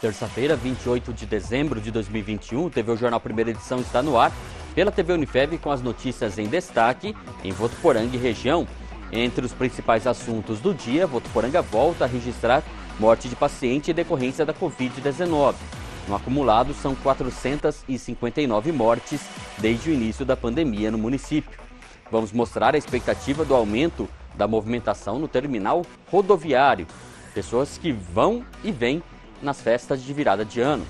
Terça-feira, 28 de dezembro de 2021, TV o Jornal Primeira Edição está no ar pela TV Unifev com as notícias em destaque em Votuporanga e região. Entre os principais assuntos do dia, Votuporanga volta a registrar morte de paciente em decorrência da Covid-19. No acumulado, são 459 mortes desde o início da pandemia no município. Vamos mostrar a expectativa do aumento da movimentação no terminal rodoviário. Pessoas que vão e vêm nas festas de virada de ano.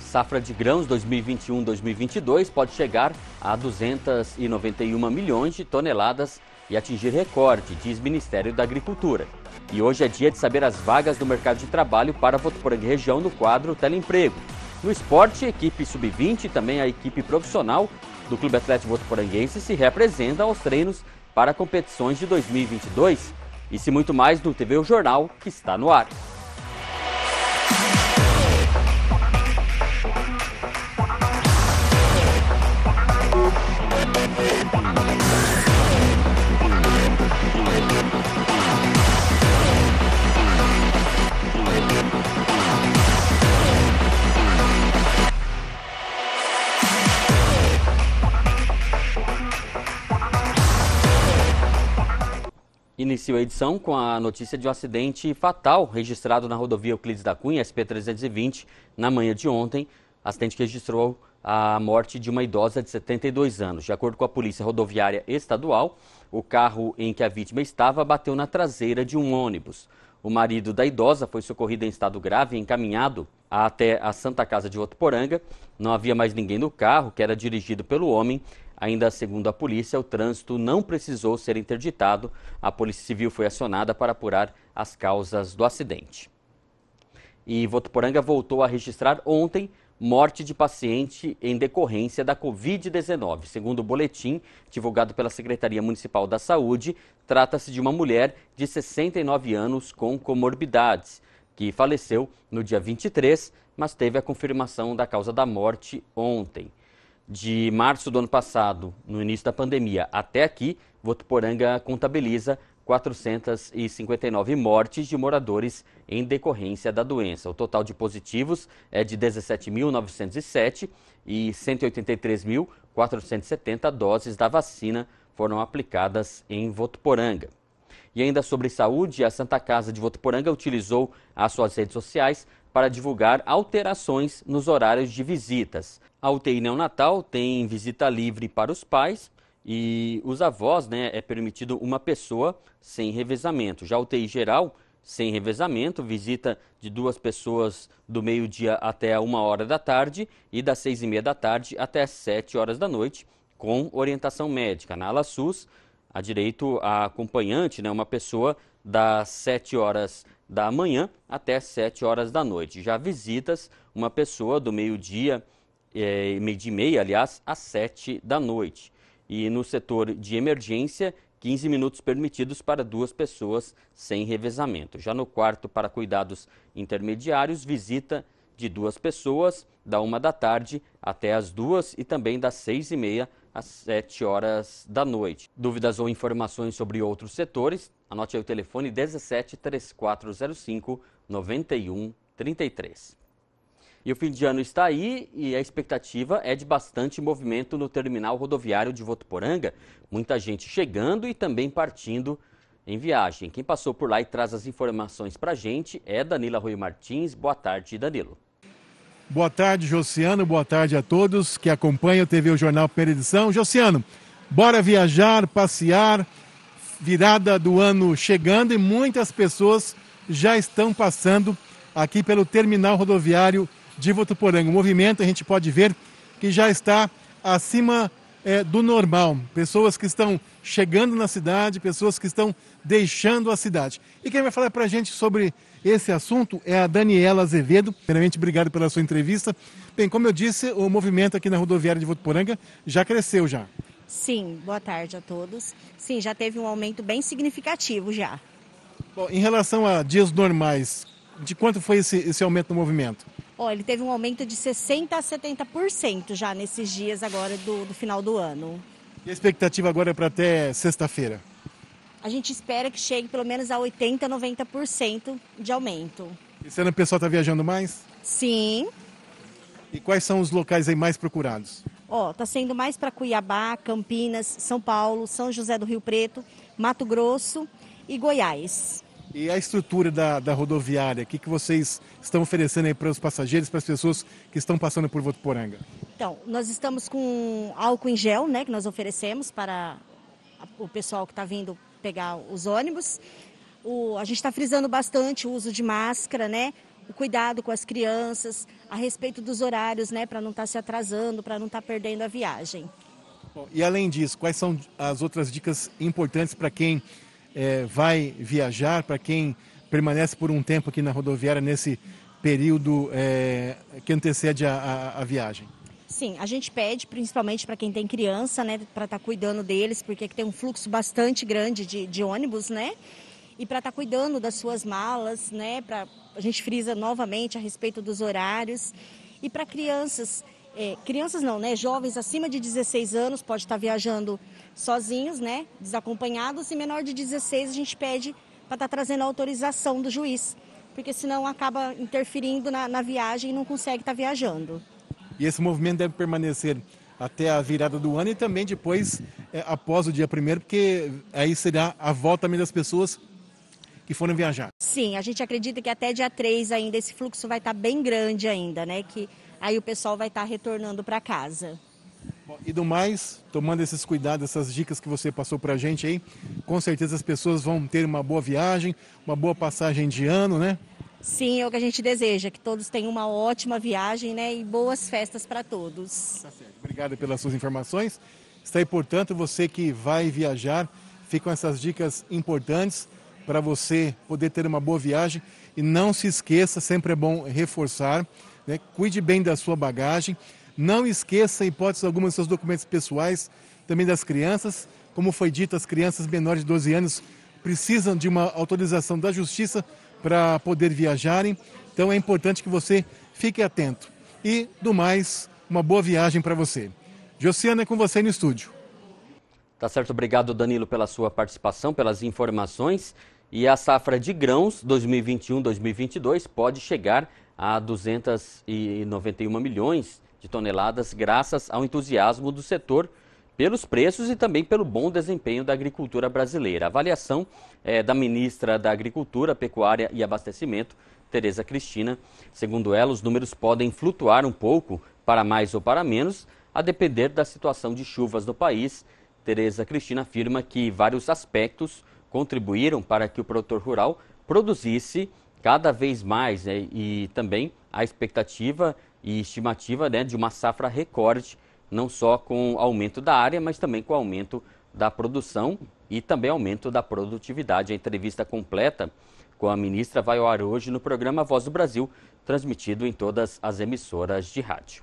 Safra de grãos 2021-2022 pode chegar a 291 milhões de toneladas e atingir recorde, diz Ministério da Agricultura. E hoje é dia de saber as vagas do mercado de trabalho para Votuporanga região no quadro Teleemprego. No esporte, a equipe sub-20 e também a equipe profissional do Clube Atlético Votoporanguense se representa aos treinos para competições de 2022. Isso e muito mais no TV o Jornal, que está no ar. iniciou a edição com a notícia de um acidente fatal registrado na rodovia Euclides da Cunha, SP-320, na manhã de ontem. Acidente que registrou a morte de uma idosa de 72 anos. De acordo com a Polícia Rodoviária Estadual, o carro em que a vítima estava bateu na traseira de um ônibus. O marido da idosa foi socorrido em estado grave e encaminhado até a Santa Casa de Votuporanga. Não havia mais ninguém no carro, que era dirigido pelo homem, Ainda segundo a polícia, o trânsito não precisou ser interditado. A Polícia Civil foi acionada para apurar as causas do acidente. E Votuporanga voltou a registrar ontem morte de paciente em decorrência da Covid-19. Segundo o boletim divulgado pela Secretaria Municipal da Saúde, trata-se de uma mulher de 69 anos com comorbidades, que faleceu no dia 23, mas teve a confirmação da causa da morte ontem de março do ano passado, no início da pandemia, até aqui, Votuporanga contabiliza 459 mortes de moradores em decorrência da doença. O total de positivos é de 17.907 e 183.470 doses da vacina foram aplicadas em Votuporanga. E ainda sobre saúde, a Santa Casa de Votuporanga utilizou as suas redes sociais para divulgar alterações nos horários de visitas. A UTI neonatal tem visita livre para os pais e os avós, né, é permitido uma pessoa sem revezamento. Já a UTI geral, sem revezamento, visita de duas pessoas do meio-dia até uma hora da tarde e das seis e meia da tarde até sete horas da noite, com orientação médica. Na ala SUS, há direito a acompanhante, né, uma pessoa das sete horas da manhã até sete horas da noite. Já visitas, uma pessoa do meio-dia é, meio-dia e meia, aliás, às 7 da noite. E no setor de emergência, 15 minutos permitidos para duas pessoas sem revezamento. Já no quarto para cuidados intermediários, visita de duas pessoas, da uma da tarde até as duas e também das seis e meia às sete horas da noite. Dúvidas ou informações sobre outros setores? Anote aí o telefone 17 3405 9133. E o fim de ano está aí e a expectativa é de bastante movimento no terminal rodoviário de Votuporanga. Muita gente chegando e também partindo em viagem. Quem passou por lá e traz as informações para a gente é Danilo Rui Martins. Boa tarde, Danilo. Boa tarde, Josiano. Boa tarde a todos que acompanham o TV o Jornal Peredição. Josiano, bora viajar, passear. Virada do ano chegando e muitas pessoas já estão passando aqui pelo terminal rodoviário de Votuporanga. O movimento a gente pode ver que já está acima é, do normal. Pessoas que estão chegando na cidade, pessoas que estão deixando a cidade. E quem vai falar para a gente sobre esse assunto é a Daniela Azevedo. Primeiramente, obrigado pela sua entrevista. Bem, como eu disse, o movimento aqui na rodoviária de Votuporanga já cresceu já. Sim, boa tarde a todos. Sim, já teve um aumento bem significativo já. Bom, em relação a dias normais, de quanto foi esse, esse aumento no movimento? Ó, ele teve um aumento de 60% a 70% já nesses dias agora do, do final do ano. E a expectativa agora é para até sexta-feira? A gente espera que chegue pelo menos a 80%, 90% de aumento. Esse ano o pessoal está viajando mais? Sim. E quais são os locais aí mais procurados? Ó, tá sendo mais para Cuiabá, Campinas, São Paulo, São José do Rio Preto, Mato Grosso e Goiás. E a estrutura da, da rodoviária, o que, que vocês estão oferecendo aí para os passageiros, para as pessoas que estão passando por Votuporanga? Então, nós estamos com álcool em gel, né, que nós oferecemos para o pessoal que está vindo pegar os ônibus. O, a gente está frisando bastante o uso de máscara, né? O cuidado com as crianças, a respeito dos horários, né? Para não estar tá se atrasando, para não estar tá perdendo a viagem. Bom, e além disso, quais são as outras dicas importantes para quem é, vai viajar, para quem permanece por um tempo aqui na rodoviária nesse período é, que antecede a, a, a viagem? Sim, a gente pede principalmente para quem tem criança, né, para estar tá cuidando deles, porque aqui tem um fluxo bastante grande de, de ônibus, né? E para estar tá cuidando das suas malas, né? Pra, a gente frisa novamente a respeito dos horários. E para crianças é, crianças não, né? Jovens acima de 16 anos pode estar viajando sozinhos, né? Desacompanhados, e menor de 16 a gente pede para estar tá trazendo a autorização do juiz, porque senão acaba interferindo na, na viagem e não consegue estar tá viajando. E esse movimento deve permanecer até a virada do ano e também depois, é, após o dia primeiro, porque aí será a volta também das pessoas que foram viajar. Sim, a gente acredita que até dia 3 ainda esse fluxo vai estar tá bem grande ainda, né? Que aí o pessoal vai estar tá retornando para casa. e do mais, tomando esses cuidados, essas dicas que você passou para a gente aí, com certeza as pessoas vão ter uma boa viagem, uma boa passagem de ano, né? Sim, é o que a gente deseja, que todos tenham uma ótima viagem né, e boas festas para todos. Tá certo. Obrigado pelas suas informações. Está aí, portanto, você que vai viajar, ficam essas dicas importantes para você poder ter uma boa viagem. E não se esqueça, sempre é bom reforçar, né? Cuide bem da sua bagagem. Não esqueça, em hipótese alguma, dos seus documentos pessoais, também das crianças. Como foi dito, as crianças menores de 12 anos precisam de uma autorização da justiça para poder viajarem. Então é importante que você fique atento. E, do mais, uma boa viagem para você. Josiana, é com você no estúdio. Tá certo, obrigado Danilo pela sua participação, pelas informações. E a safra de grãos 2021-2022 pode chegar a 291 milhões de toneladas, graças ao entusiasmo do setor pelos preços e também pelo bom desempenho da agricultura brasileira. A avaliação é, da ministra da Agricultura, Pecuária e Abastecimento, Tereza Cristina. Segundo ela, os números podem flutuar um pouco, para mais ou para menos, a depender da situação de chuvas no país. Tereza Cristina afirma que vários aspectos contribuíram para que o produtor rural produzisse cada vez mais né, e também a expectativa e estimativa né, de uma safra recorde, não só com aumento da área, mas também com aumento da produção e também aumento da produtividade. A entrevista completa com a ministra vai ao ar hoje no programa Voz do Brasil, transmitido em todas as emissoras de rádio.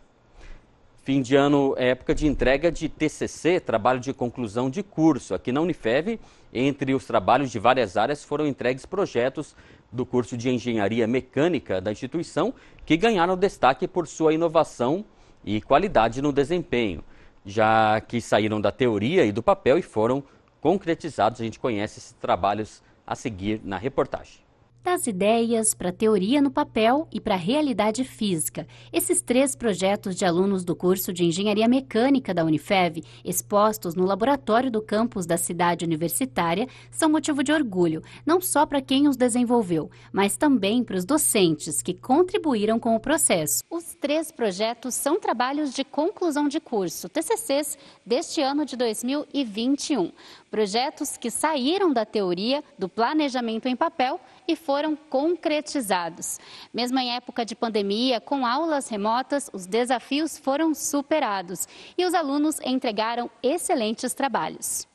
Fim de ano é época de entrega de TCC, trabalho de conclusão de curso. Aqui na Unifev, entre os trabalhos de várias áreas, foram entregues projetos do curso de Engenharia Mecânica da instituição, que ganharam destaque por sua inovação e qualidade no desempenho, já que saíram da teoria e do papel e foram concretizados. A gente conhece esses trabalhos a seguir na reportagem das ideias para teoria no papel e para a realidade física. Esses três projetos de alunos do curso de Engenharia Mecânica da Unifev, expostos no laboratório do campus da cidade universitária, são motivo de orgulho, não só para quem os desenvolveu, mas também para os docentes que contribuíram com o processo. Os três projetos são trabalhos de conclusão de curso, TCCs, deste ano de 2021 projetos que saíram da teoria do planejamento em papel e foram concretizados. Mesmo em época de pandemia, com aulas remotas, os desafios foram superados e os alunos entregaram excelentes trabalhos.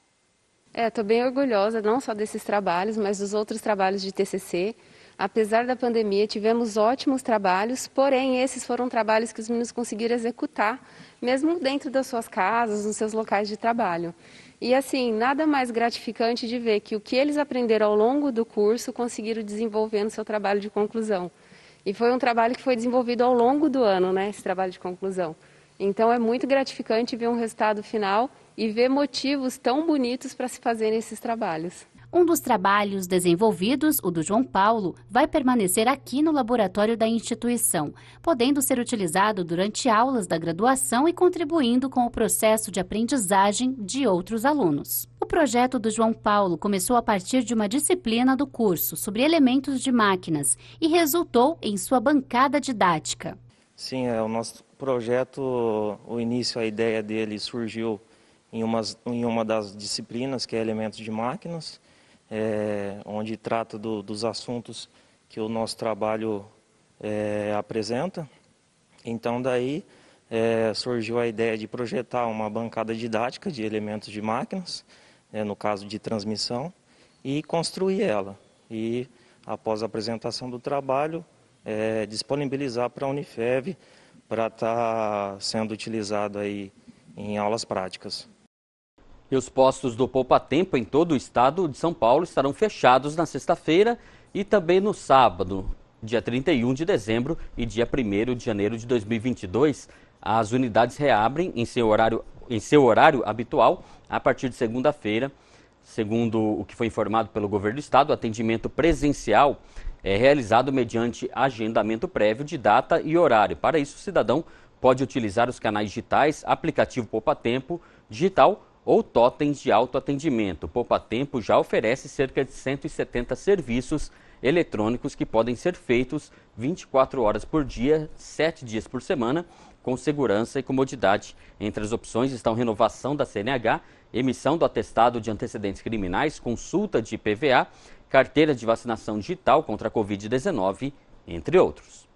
É, estou bem orgulhosa não só desses trabalhos, mas dos outros trabalhos de TCC. Apesar da pandemia, tivemos ótimos trabalhos, porém, esses foram trabalhos que os meninos conseguiram executar, mesmo dentro das suas casas, nos seus locais de trabalho. E assim, nada mais gratificante de ver que o que eles aprenderam ao longo do curso conseguiram desenvolver no seu trabalho de conclusão. E foi um trabalho que foi desenvolvido ao longo do ano, né, esse trabalho de conclusão. Então é muito gratificante ver um resultado final e ver motivos tão bonitos para se fazerem esses trabalhos. Um dos trabalhos desenvolvidos, o do João Paulo, vai permanecer aqui no laboratório da instituição, podendo ser utilizado durante aulas da graduação e contribuindo com o processo de aprendizagem de outros alunos. O projeto do João Paulo começou a partir de uma disciplina do curso sobre elementos de máquinas e resultou em sua bancada didática. Sim, é o nosso projeto, o início, a ideia dele surgiu em uma, em uma das disciplinas, que é elementos de máquinas é, onde trata do, dos assuntos que o nosso trabalho é, apresenta. Então, daí é, surgiu a ideia de projetar uma bancada didática de elementos de máquinas, né, no caso de transmissão, e construir ela. E, após a apresentação do trabalho, é, disponibilizar para a Unifev para estar tá sendo utilizado aí em aulas práticas. E os postos do Poupa Tempo em todo o estado de São Paulo estarão fechados na sexta-feira e também no sábado, dia 31 de dezembro e dia 1 de janeiro de 2022. As unidades reabrem em seu horário, em seu horário habitual a partir de segunda-feira. Segundo o que foi informado pelo governo do estado, o atendimento presencial é realizado mediante agendamento prévio de data e horário. Para isso, o cidadão pode utilizar os canais digitais, aplicativo Poupa Tempo digital ou totens de autoatendimento. O Poupa Tempo já oferece cerca de 170 serviços eletrônicos que podem ser feitos 24 horas por dia, 7 dias por semana, com segurança e comodidade. Entre as opções estão renovação da CNH, emissão do atestado de antecedentes criminais, consulta de PVA, carteira de vacinação digital contra a Covid-19, entre outros.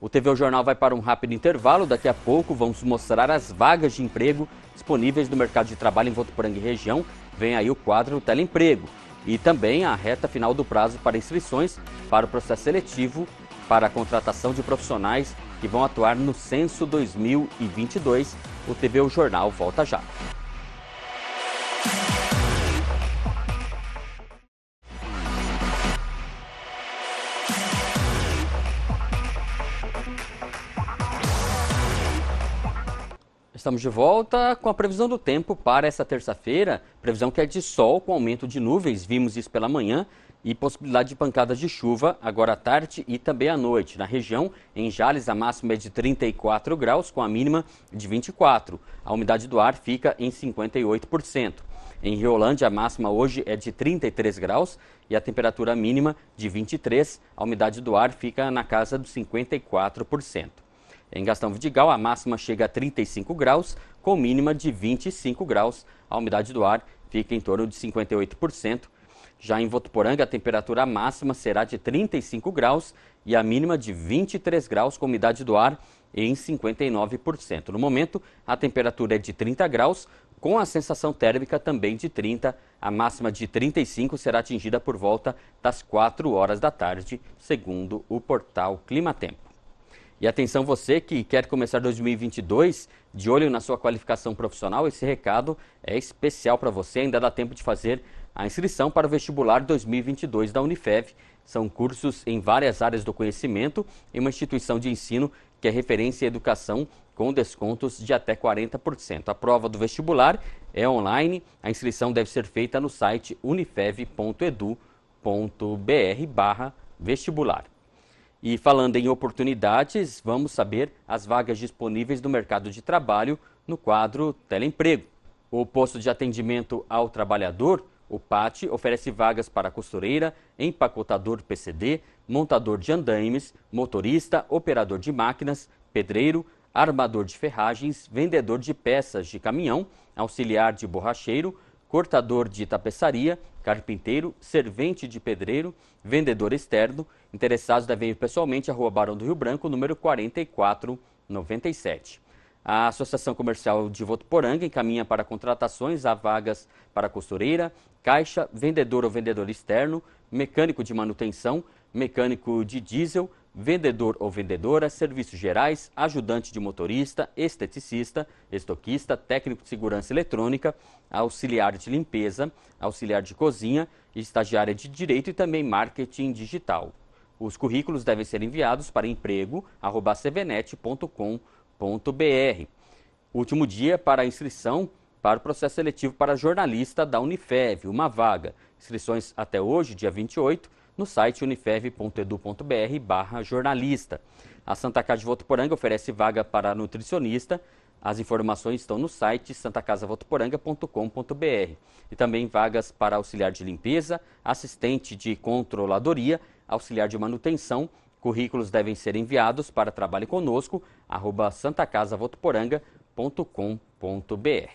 O TV o Jornal vai para um rápido intervalo. Daqui a pouco vamos mostrar as vagas de emprego disponíveis no mercado de trabalho em Votuporanga e região, vem aí o quadro Teleemprego e também a reta final do prazo para inscrições para o processo seletivo para a contratação de profissionais que vão atuar no Censo 2022. O TV O Jornal volta já. Estamos de volta com a previsão do tempo para essa terça-feira. Previsão que é de sol com aumento de nuvens, vimos isso pela manhã, e possibilidade de pancadas de chuva agora à tarde e também à noite. Na região, em Jales, a máxima é de 34 graus, com a mínima de 24. A umidade do ar fica em 58%. Em Riolândia, a máxima hoje é de 33 graus e a temperatura mínima de 23. A umidade do ar fica na casa dos 54%. Em Gastão Vidigal, a máxima chega a 35 graus, com mínima de 25 graus. A umidade do ar fica em torno de 58%. Já em Votuporanga, a temperatura máxima será de 35 graus e a mínima de 23 graus, com umidade do ar em 59%. No momento, a temperatura é de 30 graus, com a sensação térmica também de 30. A máxima de 35 será atingida por volta das 4 horas da tarde, segundo o portal Climatempo. E atenção você que quer começar 2022 de olho na sua qualificação profissional, esse recado é especial para você. Ainda dá tempo de fazer a inscrição para o vestibular 2022 da Unifev. São cursos em várias áreas do conhecimento em uma instituição de ensino que é referência em educação com descontos de até 40%. A prova do vestibular é online. A inscrição deve ser feita no site unifev.edu.br/vestibular. E falando em oportunidades, vamos saber as vagas disponíveis no mercado de trabalho no quadro Teleemprego. O posto de atendimento ao trabalhador, o PAT, oferece vagas para costureira, empacotador PCD, montador de andaimes, motorista, operador de máquinas, pedreiro, armador de ferragens, vendedor de peças de caminhão, auxiliar de borracheiro, cortador de tapeçaria, carpinteiro, servente de pedreiro, vendedor externo. Interessados devem ir pessoalmente à Rua Barão do Rio Branco, número 4497. A Associação Comercial de Votuporanga encaminha para contratações a vagas para costureira, caixa, vendedor ou vendedor externo, mecânico de manutenção, mecânico de diesel, vendedor ou vendedora, serviços gerais, ajudante de motorista, esteticista, estoquista, técnico de segurança eletrônica, auxiliar de limpeza, auxiliar de cozinha, estagiária de direito e também marketing digital. Os currículos devem ser enviados para emprego@cvnet.com.br. Último dia para a inscrição para o processo seletivo para jornalista da Unifev, uma vaga. Inscrições até hoje, dia 28 no site unifev.edu.br jornalista. A Santa Casa de Votuporanga oferece vaga para nutricionista. As informações estão no site santacasavotoporanga.com.br e também vagas para auxiliar de limpeza, assistente de controladoria, auxiliar de manutenção. Currículos devem ser enviados para trabalho conosco, arroba santacasavotuporanga.com.br.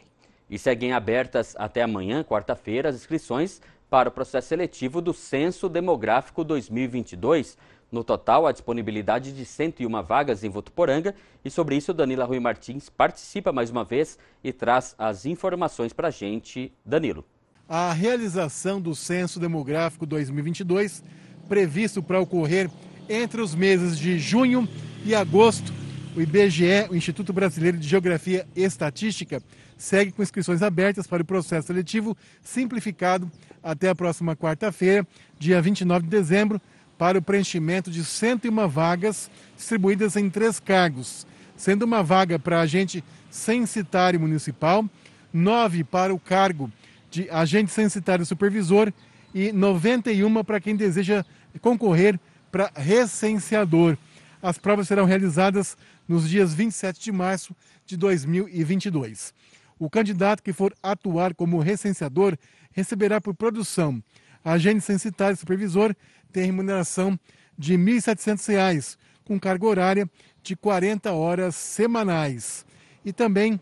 E seguem abertas até amanhã, quarta-feira, as inscrições para o processo seletivo do Censo Demográfico 2022. No total, a disponibilidade de 101 vagas em Votuporanga. E sobre isso, Danila Rui Martins participa mais uma vez e traz as informações para a gente. Danilo. A realização do Censo Demográfico 2022, previsto para ocorrer entre os meses de junho e agosto, o IBGE, o Instituto Brasileiro de Geografia e Estatística, segue com inscrições abertas para o processo seletivo simplificado até a próxima quarta-feira, dia 29 de dezembro, para o preenchimento de 101 vagas distribuídas em três cargos, sendo uma vaga para agente censitário municipal, nove para o cargo de agente censitário supervisor e 91 para quem deseja concorrer para recenseador. As provas serão realizadas nos dias 27 de março de 2022. O candidato que for atuar como recenseador receberá por produção. Agente censitário supervisor tem remuneração de R$ 1.700, com carga horária de 40 horas semanais. E também R$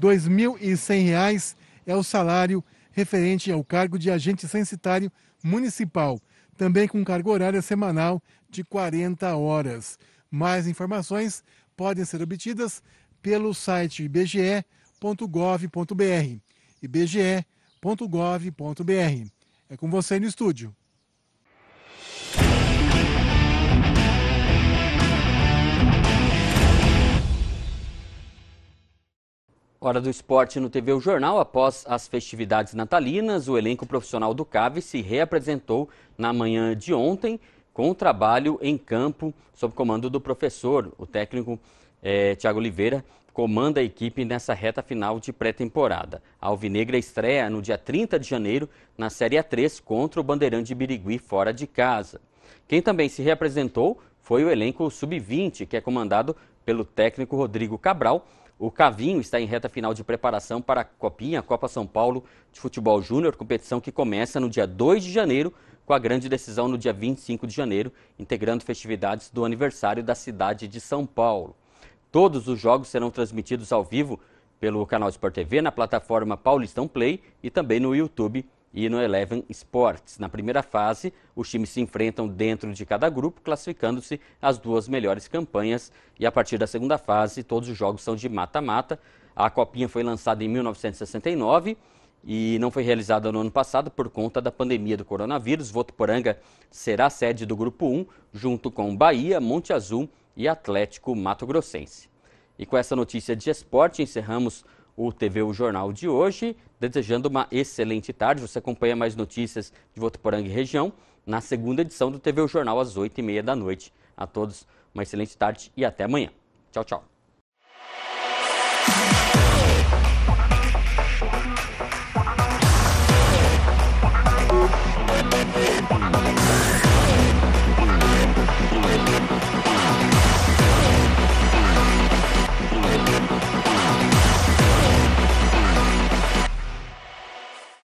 2.100 é o salário referente ao cargo de agente censitário municipal, também com carga horária semanal de 40 horas. Mais informações podem ser obtidas pelo site IBGE.com ibge.gov.br. ibge.gov.br. É com você no estúdio. Hora do esporte no TV O Jornal. Após as festividades natalinas, o elenco profissional do CAV se reapresentou na manhã de ontem com o trabalho em campo sob comando do professor, o técnico é, eh, Tiago Oliveira, comanda a equipe nessa reta final de pré-temporada. A Alvinegra estreia no dia 30 de janeiro na Série A3 contra o Bandeirante de Birigui fora de casa. Quem também se reapresentou foi o elenco sub-20, que é comandado pelo técnico Rodrigo Cabral. O Cavinho está em reta final de preparação para a Copinha, Copa São Paulo de Futebol Júnior, competição que começa no dia 2 de janeiro, com a grande decisão no dia 25 de janeiro, integrando festividades do aniversário da cidade de São Paulo. Todos os jogos serão transmitidos ao vivo pelo canal Sport TV, na plataforma Paulistão Play e também no YouTube e no Eleven Sports. Na primeira fase, os times se enfrentam dentro de cada grupo, classificando-se as duas melhores campanhas. E a partir da segunda fase, todos os jogos são de mata-mata. A Copinha foi lançada em 1969 e não foi realizada no ano passado por conta da pandemia do coronavírus. Votuporanga será sede do Grupo 1, junto com Bahia, Monte Azul e Atlético Mato Grossense. E com essa notícia de esporte, encerramos o TV O Jornal de hoje. Desejando uma excelente tarde. Você acompanha mais notícias de Votuporanga e região na segunda edição do TV O Jornal, às oito e meia da noite. A todos, uma excelente tarde e até amanhã. Tchau, tchau.